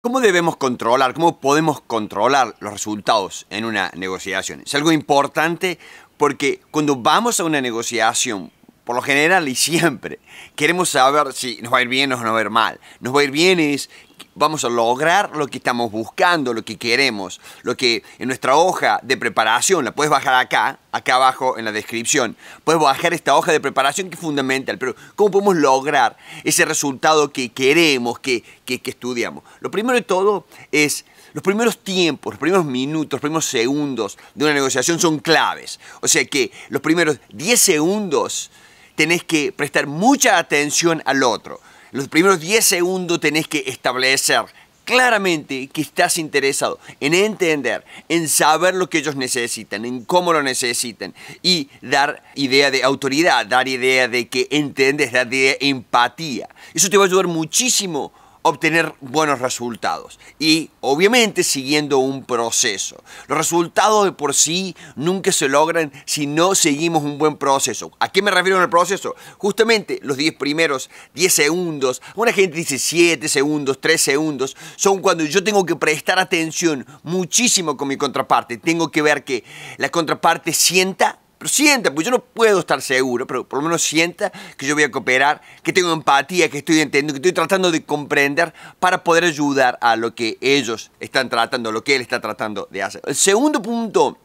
¿Cómo debemos controlar, cómo podemos controlar los resultados en una negociación? Es algo importante porque cuando vamos a una negociación, por lo general y siempre, queremos saber si nos va a ir bien o nos va a ir mal. Nos va a ir bien es vamos a lograr lo que estamos buscando, lo que queremos, lo que en nuestra hoja de preparación, la puedes bajar acá, acá abajo en la descripción, puedes bajar esta hoja de preparación que es fundamental, pero ¿cómo podemos lograr ese resultado que queremos, que, que, estudiamos? Lo primero de todo es los primeros tiempos, los primeros minutos, los primeros segundos de una negociación son claves. O sea que los primeros 10 segundos tenés que prestar mucha atención al otro. Los primeros 10 segundos tenés que establecer claramente que estás interesado en entender, en saber lo que ellos necesitan, en cómo lo necesitan y dar idea de autoridad, dar idea de que entiendes, dar idea de empatía. Eso te va a ayudar muchísimo obtener buenos resultados y obviamente siguiendo un proceso. Los resultados de por sí nunca se logran si no seguimos un buen proceso. ¿A qué me refiero en el proceso? Justamente los 10 primeros 10 segundos, una gente dice 7 segundos, 3 segundos, son cuando yo tengo que prestar atención muchísimo con mi contraparte. Tengo que ver que la contraparte sienta pero sienta, pues yo no puedo estar seguro, pero por lo menos sienta que yo voy a cooperar, que tengo empatía, que estoy entendiendo, que estoy tratando de comprender para poder ayudar a lo que ellos están tratando, lo que él está tratando de hacer. El segundo punto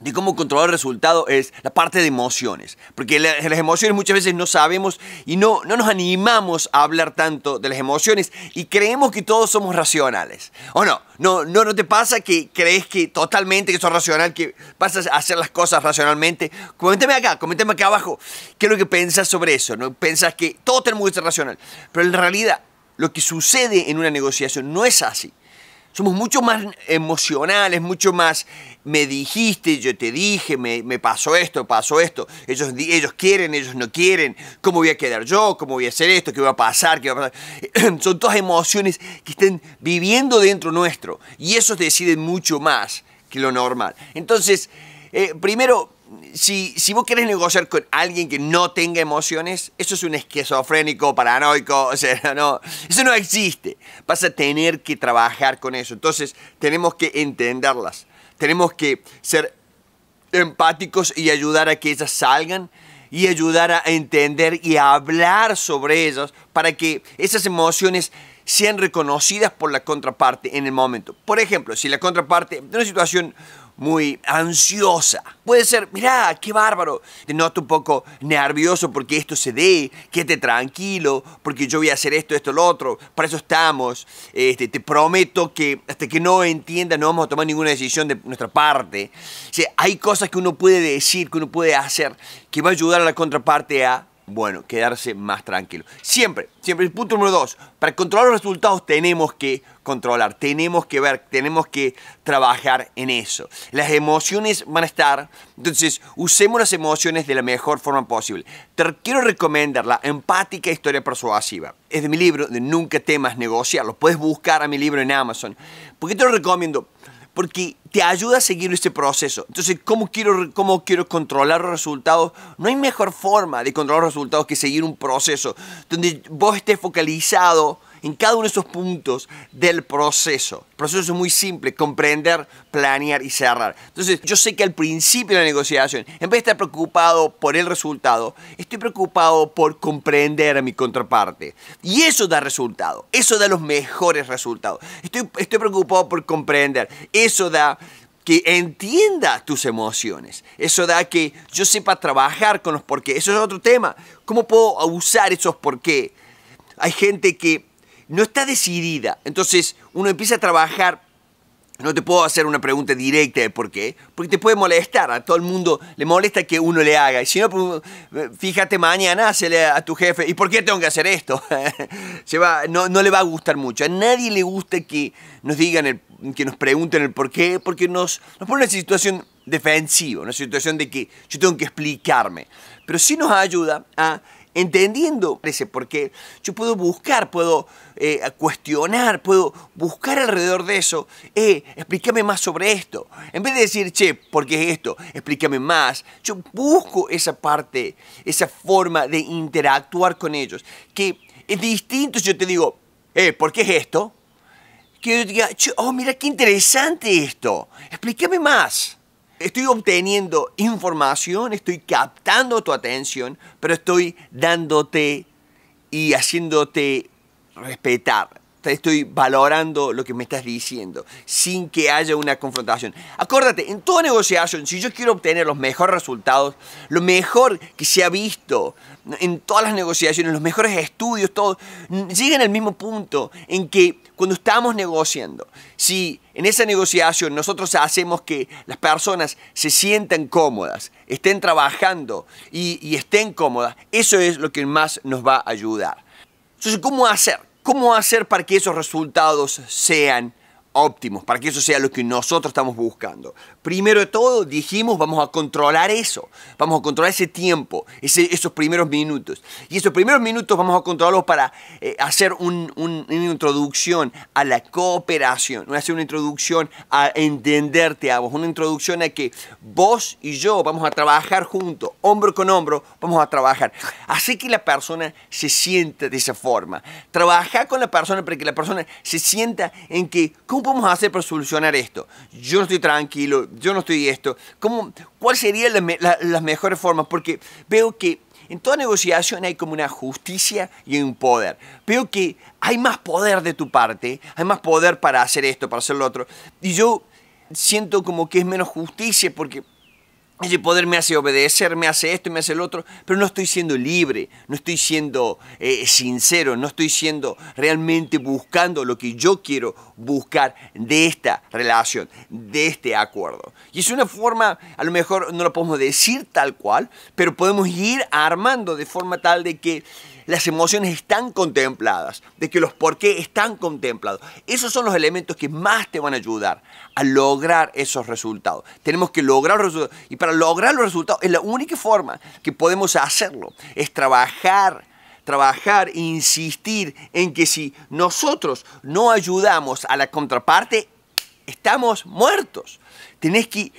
de cómo controlar el resultado es la parte de emociones, porque las emociones muchas veces no sabemos y no, no nos animamos a hablar tanto de las emociones y creemos que todos somos racionales. ¿O no? ¿No, no, no te pasa que crees que totalmente que sos racional, que pasas a hacer las cosas racionalmente? coménteme acá, coméntame acá abajo, ¿qué es lo que pensas sobre eso? ¿No? Pensás que todo tenemos que ser racional, pero en realidad lo que sucede en una negociación no es así. Somos mucho más emocionales, mucho más, me dijiste, yo te dije, me, pasó esto, pasó esto, ellos, ellos quieren, ellos no quieren, cómo voy a quedar yo, cómo voy a hacer esto, qué va a pasar, qué va a pasar. Son todas emociones que estén viviendo dentro nuestro y eso decide mucho más que lo normal. Entonces, eh, primero, si, si vos querés negociar con alguien que no tenga emociones, eso es un esquizofrénico, paranoico, o sea, no, eso no existe. Vas a tener que trabajar con eso. Entonces, tenemos que entenderlas. Tenemos que ser empáticos y ayudar a que ellas salgan y ayudar a entender y a hablar sobre ellas para que esas emociones sean reconocidas por la contraparte en el momento. Por ejemplo, si la contraparte, de una situación muy ansiosa. Puede ser, mirá, qué bárbaro. Te noto un poco nervioso porque esto se dé, quédate tranquilo, porque yo voy a hacer esto, esto, lo otro. Para eso estamos. Este, te prometo que hasta que no entienda no vamos a tomar ninguna decisión de nuestra parte. hay cosas que uno puede decir, que uno puede hacer, que va a ayudar a la contraparte a bueno, quedarse más tranquilo. Siempre, siempre. El punto número dos, para controlar los resultados tenemos que controlar, tenemos que ver, tenemos que trabajar en eso. Las emociones van a estar, entonces usemos las emociones de la mejor forma posible. Te quiero recomendar la empática historia persuasiva. Es de mi libro, de Nunca temas negociar. Lo puedes buscar a mi libro en Amazon. ¿Por qué te lo recomiendo? porque te ayuda a seguir este proceso. Entonces, ¿cómo quiero, ¿cómo quiero controlar los resultados? No hay mejor forma de controlar los resultados que seguir un proceso donde vos estés focalizado en cada uno de esos puntos del proceso. El proceso es muy simple, comprender, planear y cerrar. Entonces, yo sé que al principio de la negociación, en vez de estar preocupado por el resultado, estoy preocupado por comprender a mi contraparte. Y eso da resultado, eso da los mejores resultados. Estoy, estoy preocupado por comprender, eso da que entienda tus emociones. Eso da que yo sepa trabajar con los por qué. Eso es otro tema. ¿Cómo puedo usar esos por qué? Hay gente que no está decidida. Entonces uno empieza a trabajar. No te puedo hacer una pregunta directa de por qué, porque te puede molestar. A todo el mundo le molesta que uno le haga. Y si no, pues, fíjate mañana, hazle a tu jefe. ¿Y por qué tengo que hacer esto? Se va, no, le va a gustar mucho. A nadie le gusta que nos digan, el, que nos pregunten el por qué, porque nos, nos pone en una situación defensiva, una situación de que yo tengo que explicarme. Pero sí nos ayuda a Entendiendo ese porque yo puedo buscar, puedo eh, cuestionar, puedo buscar alrededor de eso, eh, explícame más sobre esto. En vez de decir, che, ¿por qué es esto? Explícame más. Yo busco esa parte, esa forma de interactuar con ellos, que es distinto si yo te digo, eh, ¿por qué es esto? Que yo diga, oh, mira qué interesante esto, explícame más estoy obteniendo información, estoy captando tu atención, pero estoy dándote y haciéndote respetar, estoy valorando lo que me estás diciendo, sin que haya una confrontación. Acuérdate, en toda negociación, si yo quiero obtener los mejores resultados, lo mejor que se ha visto en todas las negociaciones, los mejores estudios, todo, llegan al mismo punto en que cuando estamos negociando, si en esa negociación nosotros hacemos que las personas se sientan cómodas, estén trabajando y, y estén cómodas, eso es lo que más nos va a ayudar. Entonces, ¿cómo hacer ¿Cómo hacer para que esos resultados sean óptimos, para que eso sea lo que nosotros estamos buscando. Primero de todo, dijimos, vamos a controlar eso, vamos a controlar ese tiempo, esos primeros minutos. Y esos primeros minutos vamos a controlarlos para eh, hacer una introducción a la cooperación, hacer una introducción a entenderte a vos, una introducción a que vos y yo vamos a trabajar juntos, hombro con hombro, vamos a trabajar. Así que la persona se sienta de esa forma. Trabajar con la persona para que la persona se sienta en que, ¿cómo a hacer para solucionar esto? Yo no estoy tranquilo, yo no estoy esto. ¿Cómo, ¿Cuál serían las mejores formas? Porque veo que en toda negociación hay como una justicia y un poder. Veo que hay más poder de tu parte, hay más poder para hacer esto, para hacer lo otro. Y yo siento como que es menos justicia porque ese poder me hace obedecer, me hace esto me hace el otro, pero no estoy siendo libre, no estoy siendo eh, sincero, no estoy siendo realmente buscando lo que yo quiero buscar de esta relación, de este acuerdo. Y es una forma, a lo mejor no lo podemos decir tal cual, pero podemos ir armando de forma tal de que las emociones están contempladas, de que los por qué están contemplados. Esos son los elementos que más te van a ayudar a lograr esos resultados. Tenemos que lograr los resultados. Y para lograr los resultados es la única forma que podemos hacerlo, es trabajar trabajar, insistir en que si nosotros no ayudamos a la contraparte, estamos muertos. Tenés que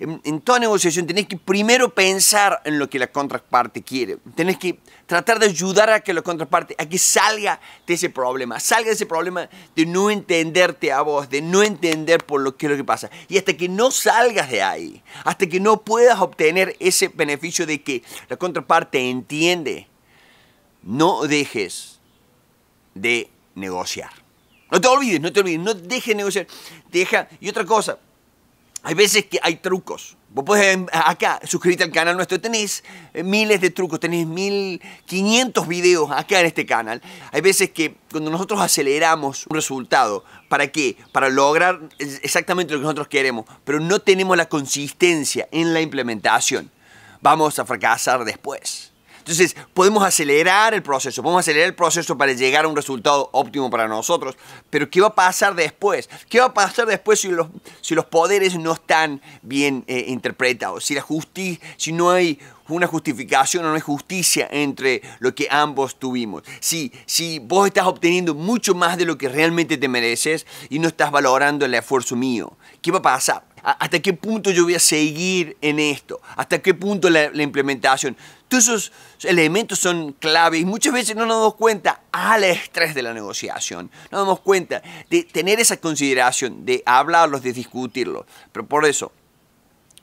en, toda negociación tenés que primero pensar en lo que la contraparte quiere. Tenés que tratar de ayudar a que la contraparte, a que salga de ese problema, salga de ese problema de no entenderte a vos, de no entender por lo que es lo que pasa. Y hasta que no salgas de ahí, hasta que no puedas obtener ese beneficio de que la contraparte entiende, no dejes de negociar. No te olvides, no te olvides, no dejes de negociar. Deja, y otra cosa, hay veces que hay trucos. Vos podés em, acá, suscribirte al canal nuestro, tenés eh, miles de trucos, tenés 1500 videos acá en este canal. Hay veces que cuando nosotros aceleramos un resultado, ¿para qué? Para lograr exactamente lo que nosotros queremos, pero no tenemos la consistencia en la implementación. Vamos a fracasar después. Entonces, podemos acelerar el proceso, podemos acelerar el proceso para llegar a un resultado óptimo para nosotros, pero ¿qué va a pasar después? ¿Qué va a pasar después si los, si los poderes no están bien eh, interpretados? Si, la justi, si no hay una justificación o no hay justicia entre lo que ambos tuvimos. Si, si vos estás obteniendo mucho más de lo que realmente te mereces y no estás valorando el esfuerzo mío, ¿qué va a pasar? hasta qué punto yo voy a seguir en esto, hasta qué punto la, implementación. Todos esos elementos son claves y muchas veces no nos damos cuenta al estrés de la negociación. No nos damos cuenta de tener esa consideración, de hablarlos, de discutirlos. Pero por eso,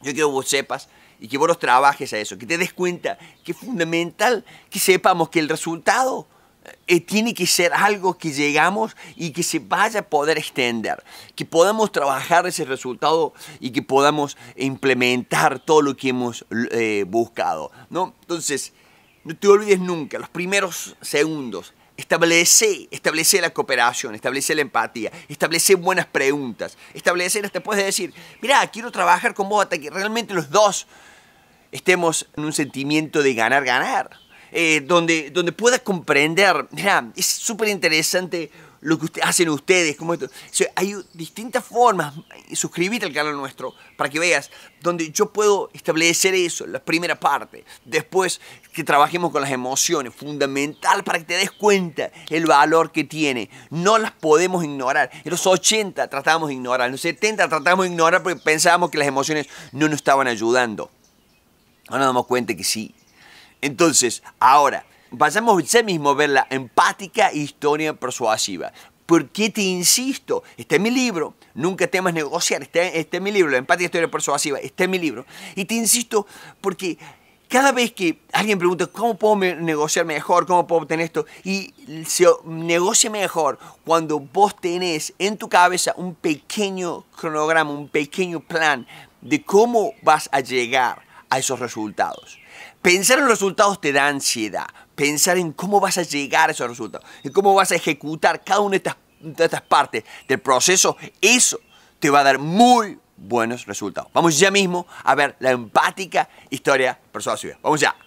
yo quiero que vos sepas y que vos los trabajes a eso, que te des cuenta que es fundamental que sepamos que el resultado eh, tiene que ser algo que llegamos y que se vaya a poder extender, que podamos trabajar ese resultado y que podamos implementar todo lo que hemos eh, buscado. ¿no? Entonces, no te olvides nunca, los primeros segundos, establece, establece la cooperación, establece la empatía, establece buenas preguntas, establecer hasta puedes decir, mira, quiero trabajar con vos hasta que realmente los dos estemos en un sentimiento de ganar, ganar. Eh, donde, donde puedas comprender. Mira, es súper interesante lo que usted, hacen ustedes, como hay distintas formas. Suscríbete al canal nuestro para que veas donde yo puedo establecer eso, la primera parte. Después que trabajemos con las emociones, fundamental para que te des cuenta el valor que tiene. No las podemos ignorar. En los 80 tratábamos de ignorar, en los 70 tratábamos de ignorar porque pensábamos que las emociones no nos estaban ayudando. Ahora nos damos cuenta que sí, entonces, ahora, vayamos ya mismo a ver la empática historia persuasiva. ¿Por qué te insisto? Está en mi libro, nunca temas negociar, está, está en mi libro, la empática historia persuasiva, está en mi libro. Y te insisto porque cada vez que alguien pregunta cómo puedo negociar mejor, cómo puedo obtener esto, y se negocia mejor cuando vos tenés en tu cabeza un pequeño cronograma, un pequeño plan de cómo vas a llegar a esos resultados. Pensar en los resultados te da ansiedad. Pensar en cómo vas a llegar a esos resultados, y cómo vas a ejecutar cada una de estas, partes del proceso, eso te va a dar muy buenos resultados. Vamos ya mismo a ver la empática historia persuasiva. Vamos ya.